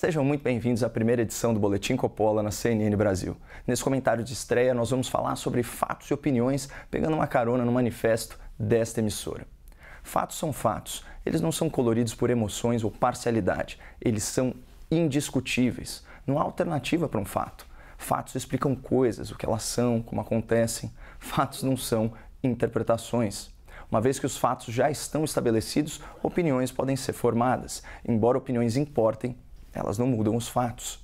Sejam muito bem-vindos à primeira edição do Boletim Coppola na CNN Brasil. Nesse comentário de estreia, nós vamos falar sobre fatos e opiniões, pegando uma carona no manifesto desta emissora. Fatos são fatos, eles não são coloridos por emoções ou parcialidade, eles são indiscutíveis. Não há alternativa para um fato. Fatos explicam coisas, o que elas são, como acontecem. Fatos não são interpretações. Uma vez que os fatos já estão estabelecidos, opiniões podem ser formadas, embora opiniões importem elas não mudam os fatos.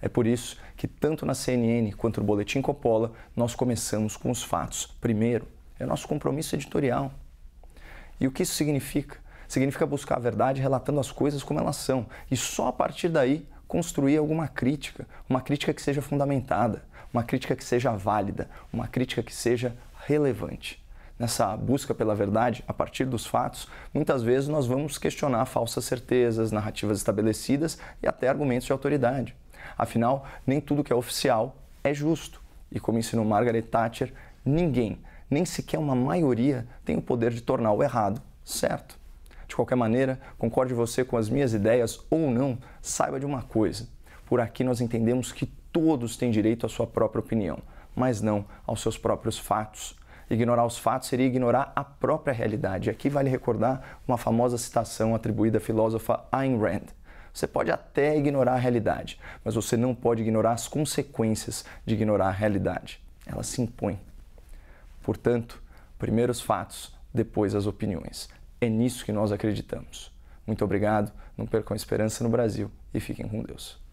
É por isso que, tanto na CNN quanto no Boletim Copola, nós começamos com os fatos. Primeiro, é o nosso compromisso editorial. E o que isso significa? Significa buscar a verdade relatando as coisas como elas são e só a partir daí construir alguma crítica, uma crítica que seja fundamentada, uma crítica que seja válida, uma crítica que seja relevante nessa busca pela verdade a partir dos fatos, muitas vezes nós vamos questionar falsas certezas, narrativas estabelecidas e até argumentos de autoridade. Afinal, nem tudo que é oficial é justo. E como ensinou Margaret Thatcher, ninguém, nem sequer uma maioria, tem o poder de tornar o errado certo. De qualquer maneira, concorde você com as minhas ideias ou não, saiba de uma coisa. Por aqui nós entendemos que todos têm direito à sua própria opinião, mas não aos seus próprios fatos Ignorar os fatos seria ignorar a própria realidade. Aqui vale recordar uma famosa citação atribuída à filósofa Ayn Rand. Você pode até ignorar a realidade, mas você não pode ignorar as consequências de ignorar a realidade. Ela se impõe. Portanto, primeiro os fatos, depois as opiniões. É nisso que nós acreditamos. Muito obrigado, não percam esperança no Brasil e fiquem com Deus.